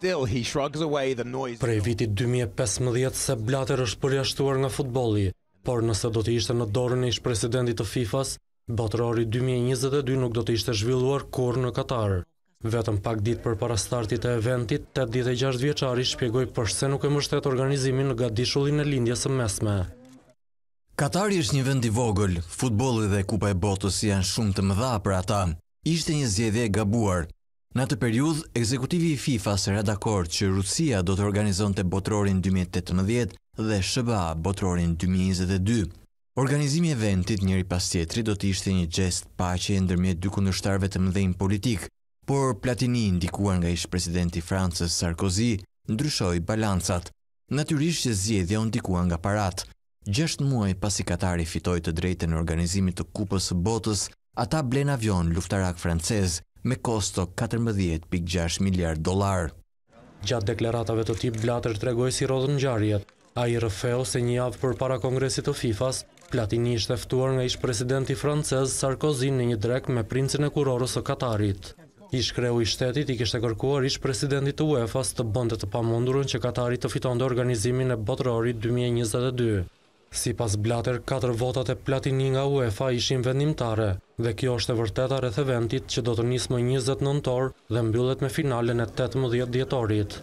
Still he shrugs away the noise. vitit 2015 se Blatter është përjashtuar nga futbolli, por nëse do të ishte në dorën e ish presidentit të FIFA-s, botërori 2022 nuk do të ishte zhvilluar kur në Katar. Vetëm pak ditë për para startit e eventit, 86 vjeqari shpjegoj përse nuk e mështet organizimin në gadishullin e lindjes e mesme. Katari është një vend i vogël, futbolli dhe kupa e botës janë shumë të mëdha për ata. Ishte një e gabuar, Në të periudh, ekzekutivi i FIFA së rrë dakord që Rusia do të organizon të botrorin 2018 dhe Shëba botrorin 2022. Organizimi eventit njëri pas tjetri do të ishte një gjest pa e ndërmjet dy kundërshtarve të mëdhejnë politik, por platini indikuar nga ishë presidenti Francis Sarkozy ndryshoj balancat. Natyrisht që zjedhja ndikuar nga parat. Gjesht muaj pas i Katari fitoj të drejtën organizimit të kupës botës, ata blen avion luftarak francez me kosto 14.6 miljard dolar. Gjatë deklaratave të tip, Blatter të dregoj si rodhë në gjarjet. A i rëfeo se një avë për para kongresit të FIFA-s, Platini ishte eftuar nga ishë presidenti francez Sarkozy në një drek me princin e kurorës të Katarit. Ishë kreu i shtetit i kishte kërkuar ishë presidenti të UEFA-s të bëndet të pamundurën që Katarit të fiton të organizimin e botërori 2022. Si pas blater, 4 votat e platini nga UEFA ishin vendimtare, dhe kjo është e vërteta rreth eventit që do të njësë më 29 torë dhe mbyllet me finalen e 18 djetorit.